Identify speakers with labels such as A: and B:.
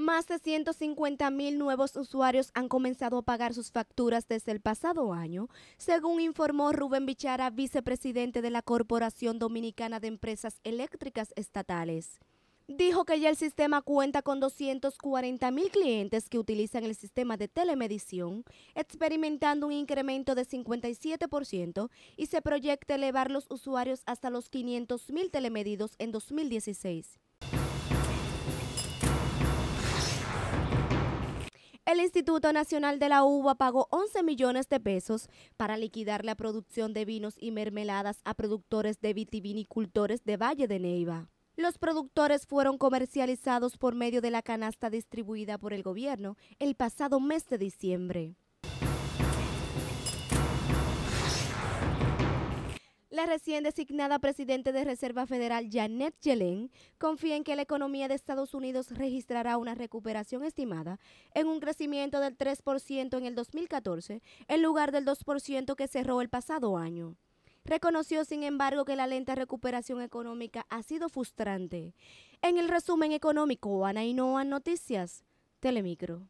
A: Más de 150 mil nuevos usuarios han comenzado a pagar sus facturas desde el pasado año, según informó Rubén Bichara, vicepresidente de la Corporación Dominicana de Empresas Eléctricas Estatales dijo que ya el sistema cuenta con 240 mil clientes que utilizan el sistema de telemedición, experimentando un incremento de 57% y se proyecta elevar los usuarios hasta los 500 mil telemedidos en 2016. El Instituto Nacional de la Uva pagó 11 millones de pesos para liquidar la producción de vinos y mermeladas a productores de vitivinicultores de Valle de Neiva. Los productores fueron comercializados por medio de la canasta distribuida por el gobierno el pasado mes de diciembre. La recién designada Presidenta de Reserva Federal, Janet Yellen, confía en que la economía de Estados Unidos registrará una recuperación estimada en un crecimiento del 3% en el 2014, en lugar del 2% que cerró el pasado año. Reconoció, sin embargo, que la lenta recuperación económica ha sido frustrante. En el resumen económico, Ana Inoa, Noticias, Telemicro.